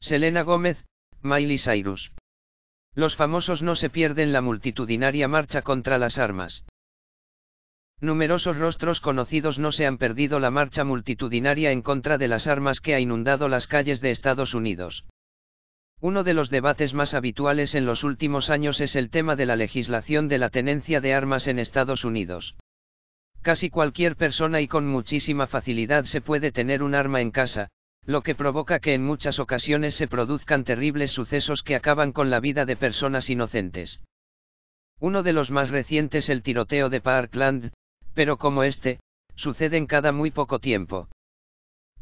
Selena Gómez, Miley Cyrus. Los famosos no se pierden la multitudinaria marcha contra las armas. Numerosos rostros conocidos no se han perdido la marcha multitudinaria en contra de las armas que ha inundado las calles de Estados Unidos. Uno de los debates más habituales en los últimos años es el tema de la legislación de la tenencia de armas en Estados Unidos. Casi cualquier persona y con muchísima facilidad se puede tener un arma en casa, lo que provoca que en muchas ocasiones se produzcan terribles sucesos que acaban con la vida de personas inocentes. Uno de los más recientes es el tiroteo de Parkland, pero como este, suceden cada muy poco tiempo.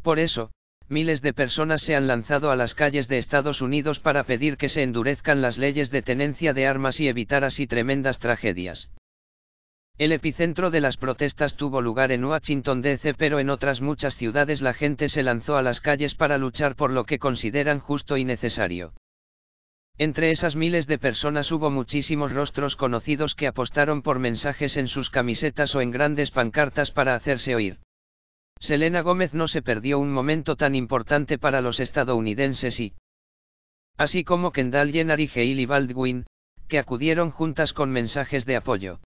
Por eso, miles de personas se han lanzado a las calles de Estados Unidos para pedir que se endurezcan las leyes de tenencia de armas y evitar así tremendas tragedias. El epicentro de las protestas tuvo lugar en Washington, D.C., pero en otras muchas ciudades la gente se lanzó a las calles para luchar por lo que consideran justo y necesario. Entre esas miles de personas hubo muchísimos rostros conocidos que apostaron por mensajes en sus camisetas o en grandes pancartas para hacerse oír. Selena Gómez no se perdió un momento tan importante para los estadounidenses y, así como Kendall Jenner y Hailey Baldwin, que acudieron juntas con mensajes de apoyo.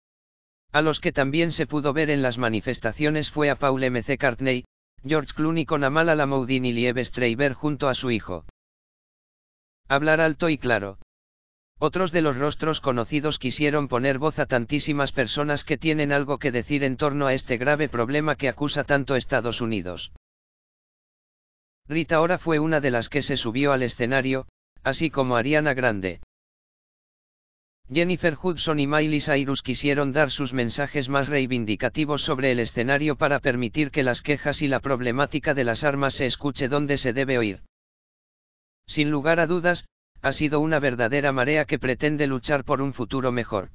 A los que también se pudo ver en las manifestaciones fue a Paul M. C. Cartney, George Clooney con Amala Lamoudin y Lieve Streiber junto a su hijo. Hablar alto y claro. Otros de los rostros conocidos quisieron poner voz a tantísimas personas que tienen algo que decir en torno a este grave problema que acusa tanto Estados Unidos. Rita ahora fue una de las que se subió al escenario, así como Ariana Grande. Jennifer Hudson y Miley Cyrus quisieron dar sus mensajes más reivindicativos sobre el escenario para permitir que las quejas y la problemática de las armas se escuche donde se debe oír. Sin lugar a dudas, ha sido una verdadera marea que pretende luchar por un futuro mejor.